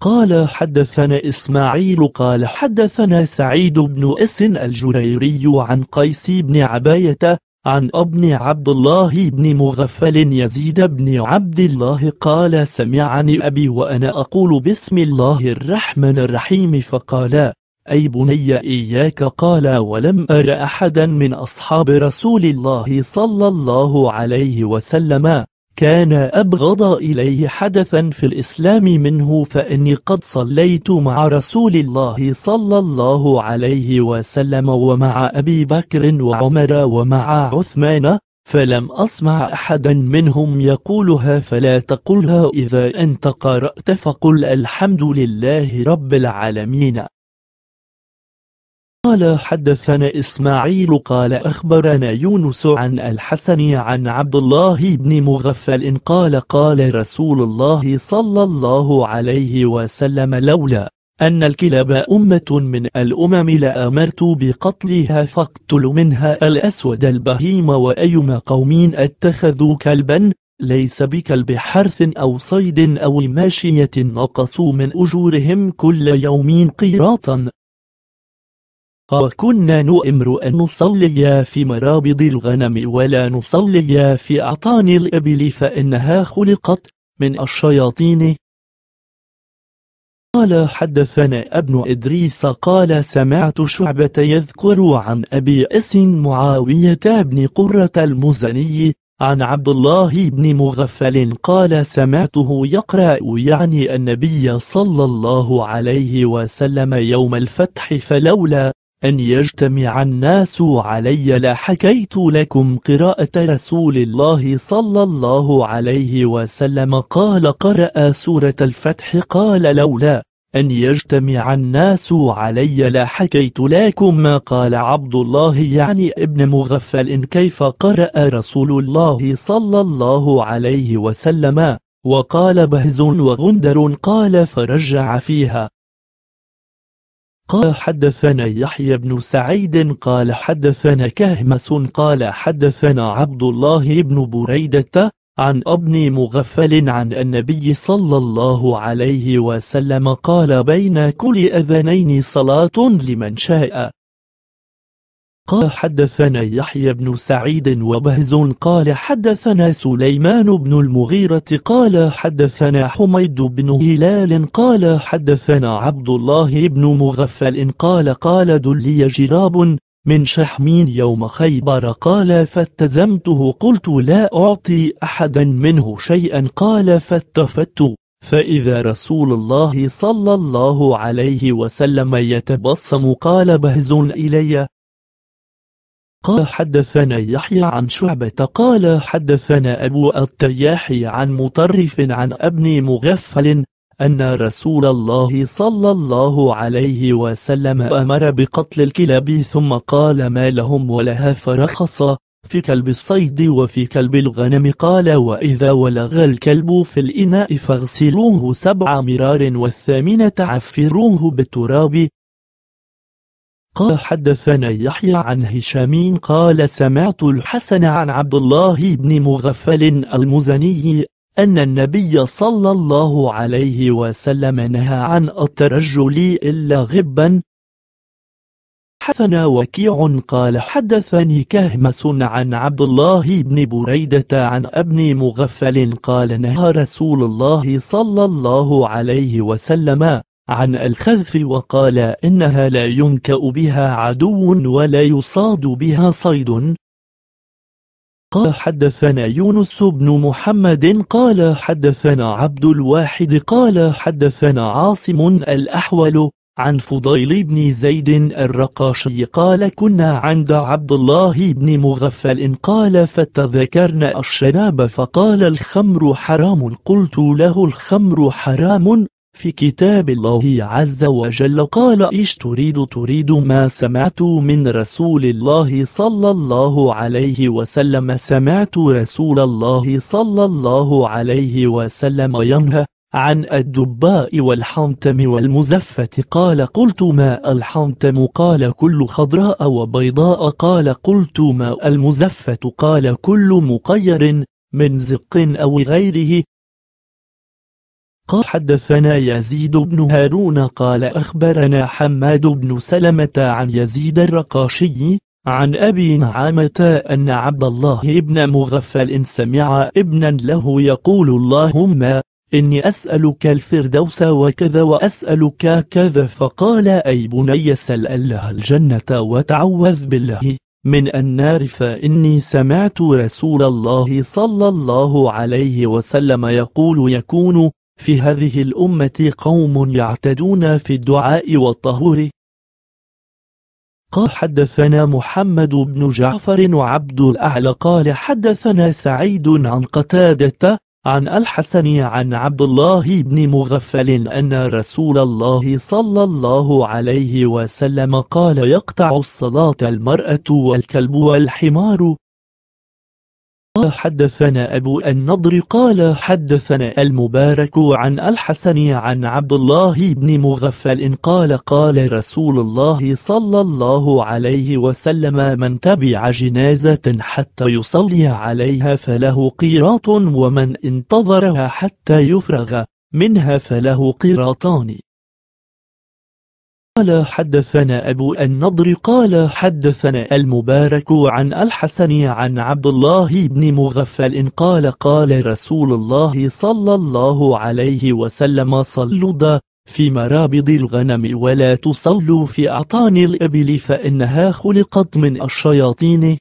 قال حدثنا إسماعيل قال حدثنا سعيد بن إس الجريري عن قيس بن عباية عن ابن عبد الله بن مغفل يزيد بن عبد الله قال سمعني أبي وأنا أقول بسم الله الرحمن الرحيم فقال أي بني إياك قال ولم أر أحدا من أصحاب رسول الله صلى الله عليه وسلم كان أبغض إليه حدثا في الإسلام منه فإني قد صليت مع رسول الله صلى الله عليه وسلم ومع أبي بكر وعمر ومع عثمان فلم أسمع أحدا منهم يقولها فلا تقلها إذا أنت قرأت فقل الحمد لله رب العالمين قال حدثنا إسماعيل قال أخبرنا يونس عن الحسن عن عبد الله بن مغفل قال قال رسول الله صلى الله عليه وسلم لولا أن الكلاب أمة من الأمم لأمرت بقتلها فاقتل منها الأسود البهيم وأيما قوم اتخذوا كلبا ليس بكلب حرث أو صيد أو ماشية نقصوا من أجورهم كل يوم قيراطا وكنا نؤمر أن نصلي في مرابض الغنم ولا نصلي في أعطان الإبل فإنها خلقت من الشياطين قال حدثنا ابن إدريس قال سمعت شعبة يذكر عن أبي أس معاوية بن قرة المزني عن عبد الله بن مغفل قال سمعته يقرأ يعني النبي صلى الله عليه وسلم يوم الفتح فلولا أن يجتمع الناس علي لحكيت لكم قراءة رسول الله صلى الله عليه وسلم قال قرأ سورة الفتح قال لولا أن يجتمع الناس علي لحكيت لكم ما قال عبد الله يعني ابن مغفل كيف قرأ رسول الله صلى الله عليه وسلم وقال بهز وغندر قال فرجع فيها قال حدثنا يحيى بن سعيد قال حدثنا كهمس قال حدثنا عبد الله بن بريدة عن ابن مغفل عن النبي صلى الله عليه وسلم قال بين كل أذنين صلاة لمن شاء قال حدثنا يحيى بن سعيد وبهز قال حدثنا سليمان بن المغيرة قال حدثنا حميد بن هلال قال حدثنا عبد الله بن مغفل قال قال دلي جراب من شحمين يوم خيبر قال فاتزمته قلت لا أعطي أحدا منه شيئا قال فاتفت فإذا رسول الله صلى الله عليه وسلم يتبصم قال بهز إلي قال حدثنا يحيى عن شعبة قال حدثنا أبو الطياح عن مطرف عن ابن مغفل أن رسول الله صلى الله عليه وسلم أمر بقتل الكلاب ثم قال ما لهم ولها فرخص في كلب الصيد وفي كلب الغنم قال وإذا ولغ الكلب في الإناء فاغسلوه سبع مرار والثامنة عفروه بالتراب قال حدثنا يحيى عن هشام قال سمعت الحسن عن عبد الله بن مغفل المزني أن النبي صلى الله عليه وسلم نهى عن الترجل إلا غبا حدثنا وكيع قال حدثني كهمس عن عبد الله بن بريدة عن ابن مغفل قال نهى رسول الله صلى الله عليه وسلم عن الخذف وقال إنها لا ينكأ بها عدو ولا يصاد بها صيد قال حدثنا يونس بن محمد قال حدثنا عبد الواحد قال حدثنا عاصم الأحول عن فضيل بن زيد الرقاشي قال كنا عند عبد الله بن مغفل قال فتذكرنا الشناب فقال الخمر حرام قلت له الخمر حرام في كتاب الله عز وجل قال إيش تريد تريد ما سمعت من رسول الله صلى الله عليه وسلم سمعت رسول الله صلى الله عليه وسلم ينهى عن الدباء والحنتم والمزفة قال قلت ما الحنتم قال كل خضراء وبيضاء قال قلت ما المزفة قال كل مقير من زق أو غيره قال حدثنا يزيد بن هارون قال أخبرنا حماد بن سلمة عن يزيد الرقاشي عن أبي نعامة أن عبد الله بن مغفل إن سمع ابنا له يقول اللهم إني أسألك الفردوس وكذا وأسألك كذا فقال أي بني سل الله الجنة وتعوذ بالله من النار فإني سمعت رسول الله صلى الله عليه وسلم يقول يكون في هذه الأمة قوم يعتدون في الدعاء والطهور قال حدثنا محمد بن جعفر وعبد الأعلى قال حدثنا سعيد عن قتادة عن الحسن عن عبد الله بن مغفل أن رسول الله صلى الله عليه وسلم قال يقطع الصلاة المرأة والكلب والحمار حدثنا أبو النضر قال حدثنا المبارك عن الحسن عن عبد الله بن مغفل قال قال رسول الله صلى الله عليه وسلم من تبع جنازة حتى يصلي عليها فله قيراط ومن انتظرها حتى يفرغ منها فله قيراطان قال حدثنا أبو النضر قال حدثنا المبارك عن الحسن عن عبد الله بن مغفل قال قال رسول الله صلى الله عليه وسلم صلوا في مرابض الغنم ولا تصلوا في أعطان الإبل فإنها خلقت من الشياطين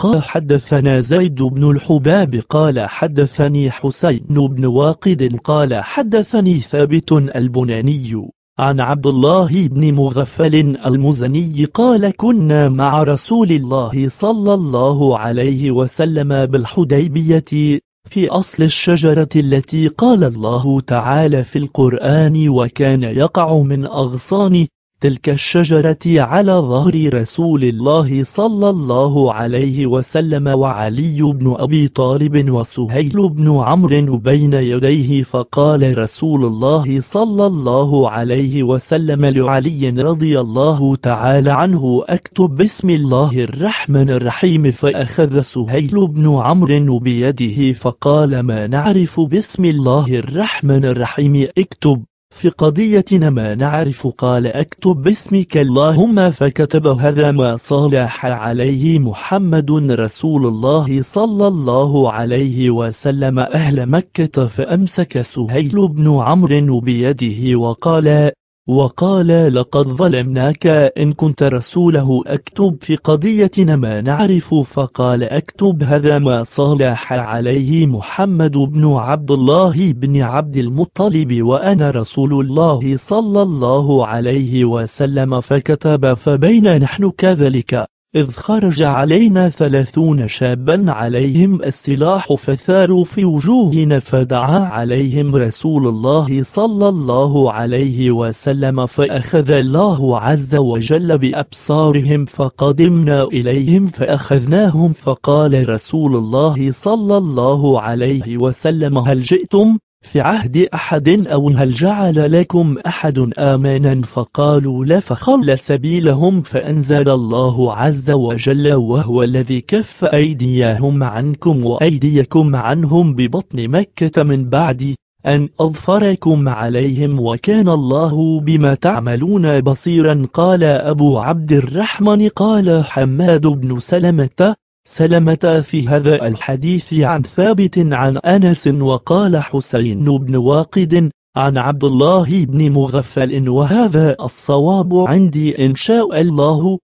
قال حدثنا زيد بن الحباب قال حدثني حسين بن واقد قال حدثني ثابت البناني عن عبد الله بن مغفل المزني قال كنا مع رسول الله صلى الله عليه وسلم بالحديبية في أصل الشجرة التي قال الله تعالى في القرآن وكان يقع من أغصان تلك الشجرة على ظهر رسول الله صلى الله عليه وسلم وعلي بن أبي طالب وسهيل بن عمرو بين يديه فقال رسول الله صلى الله عليه وسلم لعلي رضي الله تعالى عنه اكتب بسم الله الرحمن الرحيم فأخذ سهيل بن عمرو بيده فقال ما نعرف بسم الله الرحمن الرحيم اكتب في قضية ما نعرف قال اكتب باسمك اللهم فكتب هذا ما صالح عليه محمد رسول الله صلى الله عليه وسلم أهل مكة فأمسك سهيل بن عمرو بيده وقال وقال لقد ظلمناك إن كنت رسوله أكتب في قضيتنا ما نعرف فقال أكتب هذا ما صالح عليه محمد بن عبد الله بن عبد المطلب وأنا رسول الله صلى الله عليه وسلم فكتب فبين نحن كذلك إذ خرج علينا ثلاثون شابا عليهم السلاح فثاروا في وجوهنا فدعا عليهم رسول الله صلى الله عليه وسلم فأخذ الله عز وجل بأبصارهم فقدمنا إليهم فأخذناهم فقال رسول الله صلى الله عليه وسلم هل جئتم في عهد أحد أو هل جعل لكم أحد آمانا فقالوا لا فخل سبيلهم فأنزل الله عز وجل وهو الذي كف أيديهم عنكم وأيديكم عنهم ببطن مكة من بعد أن أظفركم عليهم وكان الله بما تعملون بصيرا قال أبو عبد الرحمن قال حماد بن سلمة سلمة في هذا الحديث عن ثابت عن أنس وقال حسين بن واقد عن عبد الله بن مغفل وهذا الصواب عندي إن شاء الله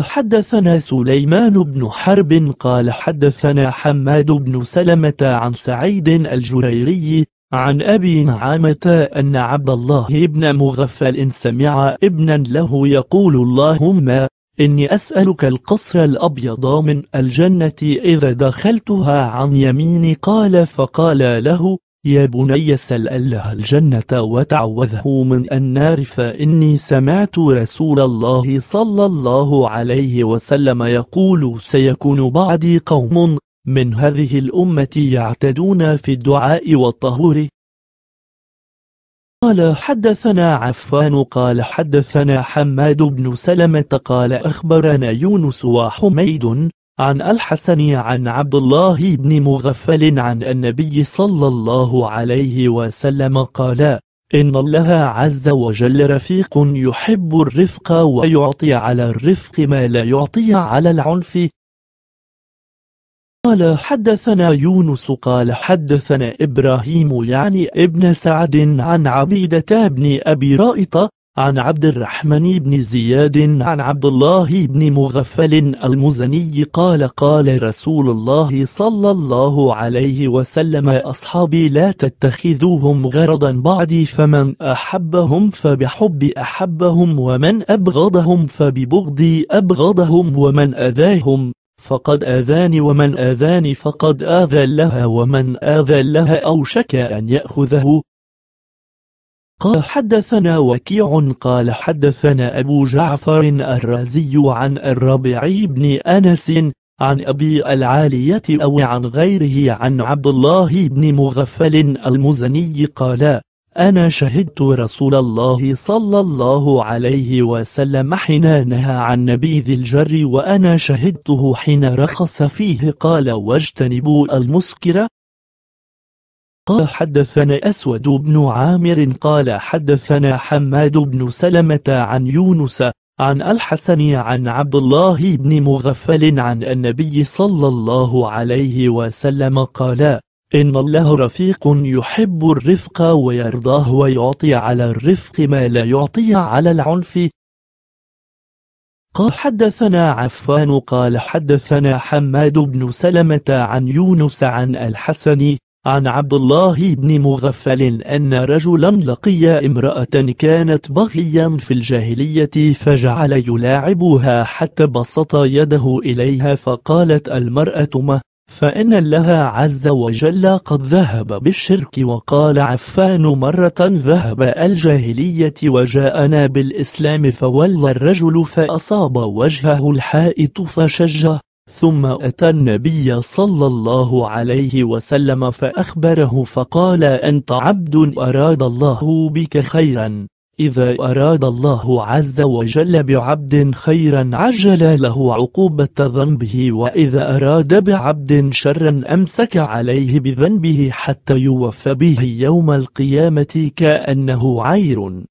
حدثنا سليمان بن حرب قال حدثنا حماد بن سلمة عن سعيد الجريري عن أبي نعامة أن عبد الله بن مغفل سمع ابنا له يقول اللهم إني أسألك القصر الأبيض من الجنة إذا دخلتها عن يميني قال فقال له يا بني سل الله الجنة وتعوذه من النار فإني سمعت رسول الله صلى الله عليه وسلم يقول سيكون بعدي قوم من هذه الأمة يعتدون في الدعاء والطهور قال حدثنا عفان قال حدثنا حماد بن سلمة قال أخبرنا يونس وحميد عن الحسن عن عبد الله بن مغفل عن النبي صلى الله عليه وسلم قال إن الله عز وجل رفيق يحب الرفق ويعطي على الرفق ما لا يعطي على العنف قال حدثنا يونس قال حدثنا إبراهيم يعني ابن سعد عن عبيدة بن أبي رائطة عن عبد الرحمن بن زياد عن عبد الله بن مغفل المزني قال قال رسول الله صلى الله عليه وسلم أصحابي لا تتخذوهم غرضا بعدي فمن أحبهم فبحب أحبهم ومن أبغضهم فببغضي أبغضهم ومن أذاهم فقد آذاني ومن آذاني فقد آذى لها ومن آذى لها أوشك أن يأخذه قال حدثنا وكيع قال حدثنا أبو جعفر الرازي عن الربيعي بن أنس عن أبي العالية أو عن غيره عن عبد الله بن مغفل المزني قال أنا شهدت رسول الله صلى الله عليه وسلم حين نهى عن نبيذ الجر وأنا شهدته حين رخص فيه قال واجتنبوا المسكر قال حدثنا أسود بن عامر قال حدثنا حماد بن سلمة عن يونس عن الحسن عن عبد الله بن مغفل عن النبي صلى الله عليه وسلم قال إن الله رفيق يحب الرفق ويرضاه ويعطي على الرفق ما لا يعطي على العنف قال حدثنا عفان قال حدثنا حماد بن سلمة عن يونس عن الحسن عن عبد الله بن مغفل أن رجلا لقي امرأة كانت بغيا في الجاهلية فجعل يلاعبها حتى بسط يده إليها فقالت المرأة ما فإن الله عز وجل قد ذهب بالشرك وقال عفان مرة ذهب الجاهلية وجاءنا بالإسلام فولى الرجل فأصاب وجهه الحائط فشجه ثم أتى النبي صلى الله عليه وسلم فأخبره فقال أنت عبد أراد الله بك خيرا إذا أراد الله عز وجل بعبد خيرا عجل له عقوبة ذنبه وإذا أراد بعبد شرا أمسك عليه بذنبه حتى يوفى به يوم القيامة كأنه عير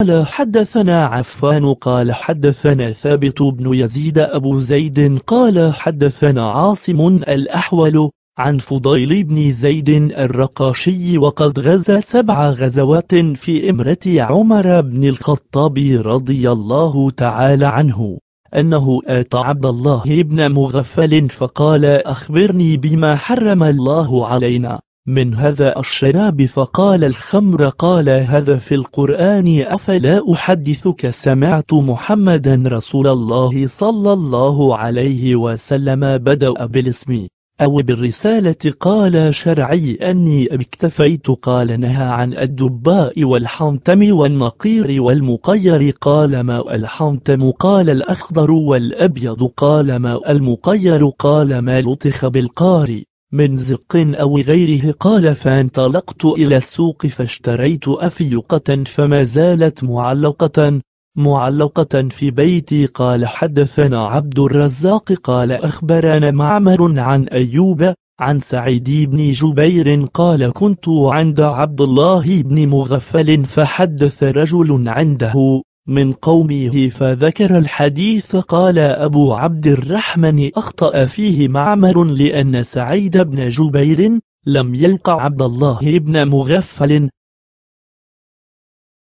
قال حدثنا عفان قال حدثنا ثابت بن يزيد أبو زيد قال حدثنا عاصم الأحول عن فضيل بن زيد الرقاشي وقد غزا سبع غزوات في إمرة عمر بن الخطاب رضي الله تعالى عنه أنه آتى عبد الله بن مغفل فقال أخبرني بما حرم الله علينا من هذا الشراب فقال الخمر قال هذا في القرآن أفلا أحدثك سمعت محمدا رسول الله صلى الله عليه وسلم بدأ بالاسم أو بالرسالة قال شرعي أني اكتفيت قال نهى عن الدباء والحنتم والنقير والمقير قال ما الحنتم قال الأخضر والأبيض قال ما المقير قال ما لطخ بالقاري من زق أو غيره قال فانطلقت إلى السوق فاشتريت أفيقة فما زالت معلقة معلقة في بيتي قال حدثنا عبد الرزاق قال أخبرنا معمر عن أيوب عن سعيد بن جبير قال كنت عند عبد الله بن مغفل فحدث رجل عنده من قومه فذكر الحديث قال أبو عبد الرحمن أخطأ فيه معمر لأن سعيد بن جبير لم يلقى عبد الله بن مغفل